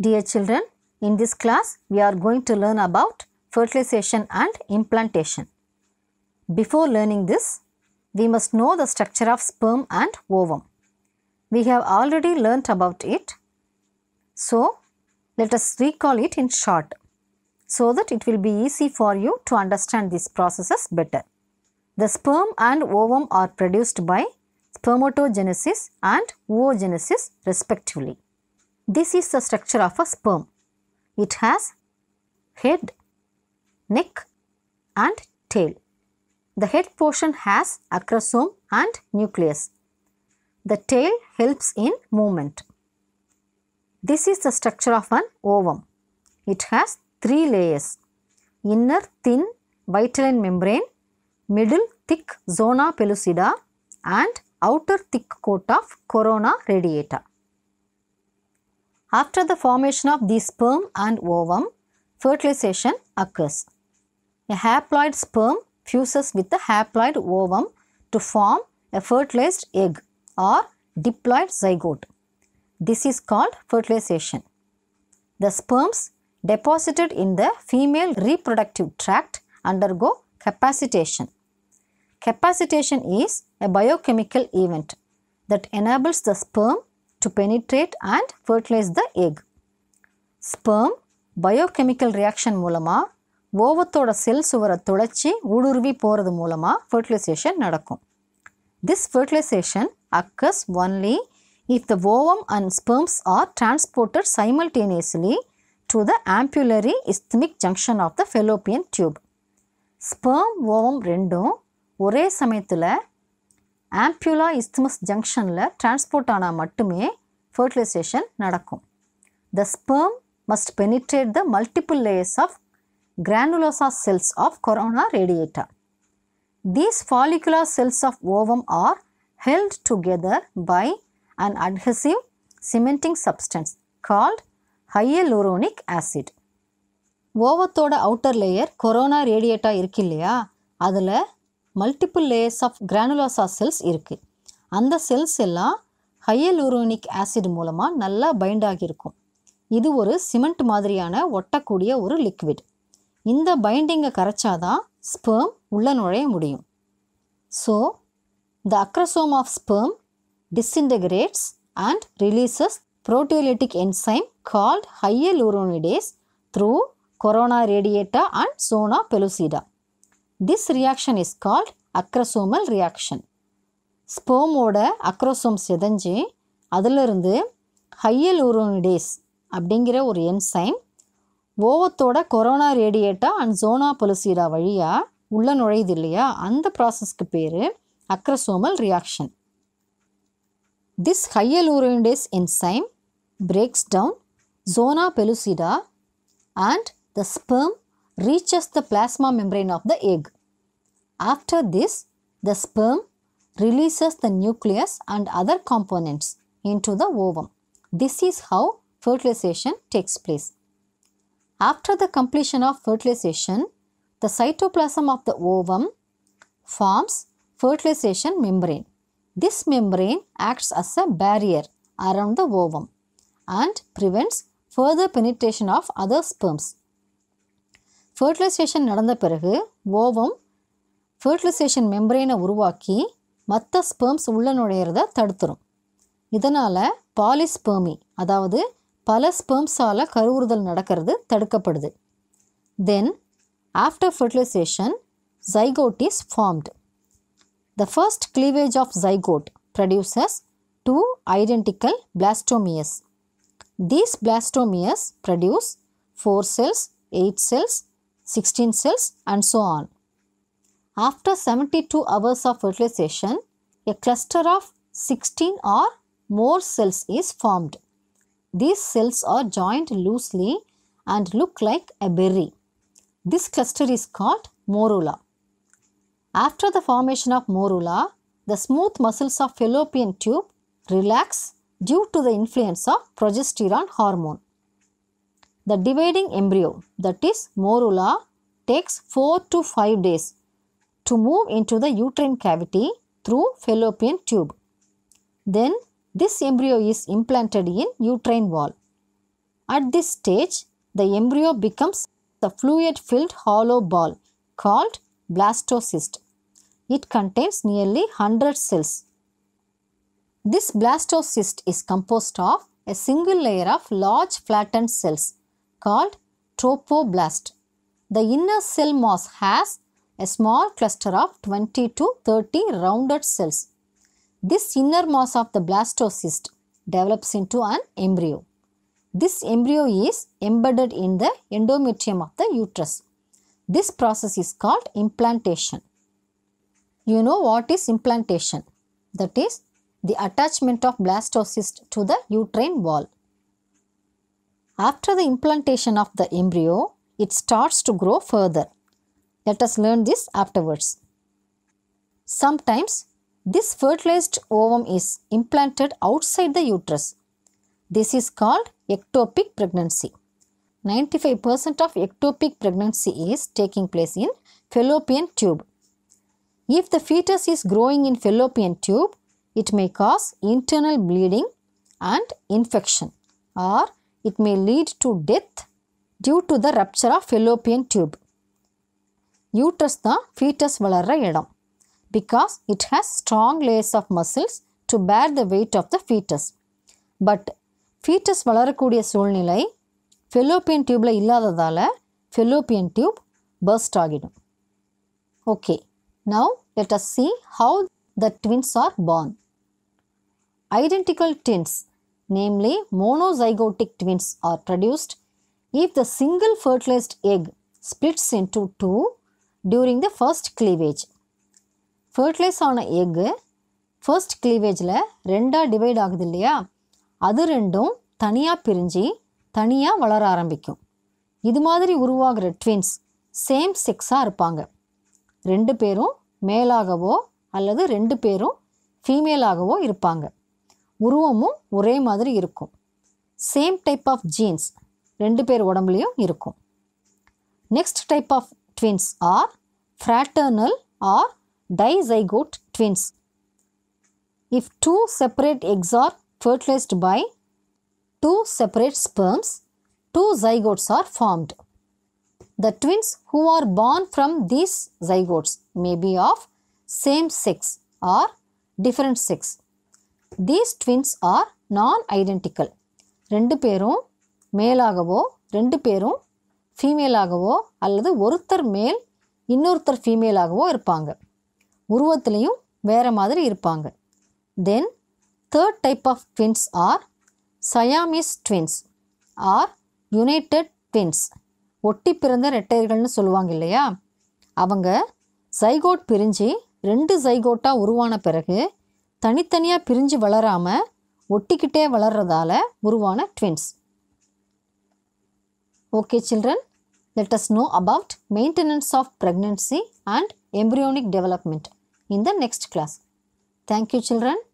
Dear children, in this class, we are going to learn about fertilization and implantation. Before learning this, we must know the structure of sperm and ovum. We have already learnt about it. So, let us recall it in short so that it will be easy for you to understand these processes better. The sperm and ovum are produced by spermatogenesis and oogenesis respectively. This is the structure of a sperm. It has head, neck and tail. The head portion has acrosome and nucleus. The tail helps in movement. This is the structure of an ovum. It has three layers. Inner thin vitelline membrane, middle thick zona pellucida and outer thick coat of corona radiata. After the formation of the sperm and ovum, fertilization occurs. A haploid sperm fuses with the haploid ovum to form a fertilized egg or diploid zygote. This is called fertilization. The sperms deposited in the female reproductive tract undergo capacitation. Capacitation is a biochemical event that enables the sperm to penetrate and fertilize the egg. Sperm biochemical reaction மூலமாக ஓவத்தோட செல் சுவரை துளைச்சி ஊடுருவி போகிறது மூலமாக fertilization நடக்கும் this fertilization occurs only if the ovum and sperms are transported simultaneously to the ampullary isthmic junction of the fallopian tube sperm ovum ரெண்டும் ஒரே சமயத்தில் ஆம்பியூலா இஸ்தமஸ் ஜங்ஷனில் டிரான்ஸ்போர்ட் ஆனால் மட்டுமே ஃபர்டிலைசேஷன் நடக்கும் the sperm must penetrate the multiple layers of granulosa cells of corona radiata these follicular cells of ovum are held together by an adhesive cementing substance called hyaluronic acid ஓவத்தோட outer layer corona ரேடியேட்டாக இருக்கு இல்லையா அதில் multiple layers of granulosa cells இருக்குது அந்த cells எல்லாம் hyaluronic acid மூலமாக நல்லா பைண்ட் ஆகியிருக்கும் இது ஒரு சிமெண்ட் மாதிரியான ஒட்டக்கூடிய ஒரு லிக்விட் இந்த பைண்டிங்கை கரைச்சாதான் ஸ்பேம் உள்ள நுழைய முடியும் so the acrosome of sperm disintegrates and releases proteolytic enzyme called hyaluronidase through corona radiata and zona pellucida. This reaction is called acrosomal reaction ஸ்போமோட அக்ரோசோம் செதஞ்சு அதிலிருந்து ஹையல் உரோனிடேஸ் அப்படிங்கிற ஒரு என்சைம் ஓவத்தோட corona radiata and zona pellucida வழியாக உள்ளே நுழையுது இல்லையா அந்த ப்ராசஸ்க்கு பேர் acrosomal reaction this hyaluronidase enzyme breaks down zona pellucida and the sperm reaches the plasma membrane of the egg. After this, the sperm releases the nucleus and other components into the ovum. This is how fertilization takes place. After the completion of fertilization, the cytoplasm of the ovum forms fertilization membrane. This membrane acts as a barrier around the ovum and prevents further penetration of other sperms fertilization நடந்த பிறகு ovum fertilisation மெம்பரேனை உருவாக்கி மற்ற ஸ்பேம்ஸ் உள்ள நுழையிறத தடுத்துரும் இதனால் பாலிஸ்பேமி அதாவது பல ஸ்பேம்ஸால் கருவுறுதல் நடக்கிறது தடுக்கப்படுது then after fertilization zygote is formed the first cleavage of zygote produces two identical blastomeres these blastomeres produce four cells eight cells 16 cells and so on. After 72 hours of fertilization, a cluster of 16 or more cells is formed. These cells are joined loosely and look like a berry. This cluster is called morula. After the formation of morula, the smooth muscles of fallopian tube relax due to the influence of progesterone hormone. The dividing embryo, that is morula, takes 4 to 5 days to move into the uterine cavity through fallopian tube. Then this embryo is implanted in uterine wall. At this stage, the embryo becomes the fluid-filled hollow ball called blastocyst. It contains nearly 100 cells. This blastocyst is composed of a single layer of large flattened cells called tropoblast. The inner cell mass has a small cluster of 20 to 30 rounded cells. This inner mass of the blastocyst develops into an embryo. This embryo is embedded in the endometrium of the uterus. This process is called implantation. You know what is implantation? That is the attachment of blastocyst to the uterine wall. After the implantation of the embryo, it starts to grow further. Let us learn this afterwards. Sometimes this fertilized ovum is implanted outside the uterus. This is called ectopic pregnancy. 95% of ectopic pregnancy is taking place in fallopian tube. If the fetus is growing in fallopian tube, it may cause internal bleeding and infection or it may lead to death due to the rupture of fallopian tube. Uterus na fetus valarra yadam because it has strong layers of muscles to bear the weight of the fetus. But fetus valarra koodiya fallopian tube la illadadala fallopian tube burst agidum. Okay, now let us see how the twins are born. Identical twins namely monozygotic twins are produced if the single fertilized egg splits into two during the first cleavage. Fertilize ஆன egg first கிளீவேஜில் ரெண்டாக divide ஆகுது இல்லையா அது ரெண்டும் தனியாக பிரிஞ்சு தனியாக வளர ஆரம்பிக்கும் இது மாதிரி உருவாகிற ட்வின்ஸ் சேம் செக்ஸாக இருப்பாங்க ரெண்டு பேரும் மேலாகவோ அல்லது ரெண்டு பேரும் ஃபீமேலாகவோ இருப்பாங்க உருவமும் ஒரே மாதிரி இருக்கும் சேம் டைப் ஆஃப் ஜீன்ஸ் ரெண்டு பேர் உடம்புலையும் இருக்கும் next type of twins are fraternal or dizygotic twins if two separate eggs are fertilized by two separate sperms two zygotes are formed The twins who are born from these zygotes may be of same sex or different sex. These twins are non identical ரெண்டு பேரும் மேலாகவோ ரெண்டு பேரும் ஃபீமேலாகவோ அல்லது ஒருத்தர் மேல் இன்னொருத்தர் ஃபீமேலாகவோ இருப்பாங்க உருவத்திலையும் வேறு மாதிரி இருப்பாங்க then third type of twins are Siamese twins or united twins ஒட்டி பிறந்த ரெட்டையர்கள்னு சொல்லுவாங்க இல்லையா அவங்க சைகோட் பிரிஞ்சு ரெண்டு சைகோட்டாக உருவான பிறகு தனித்தனியாக பிரிஞ்சு வளராமல் ஒட்டிக்கிட்டே வளர்கிறதால உருவான twins okay children let us know about maintenance of pregnancy and embryonic development in the next class thank you children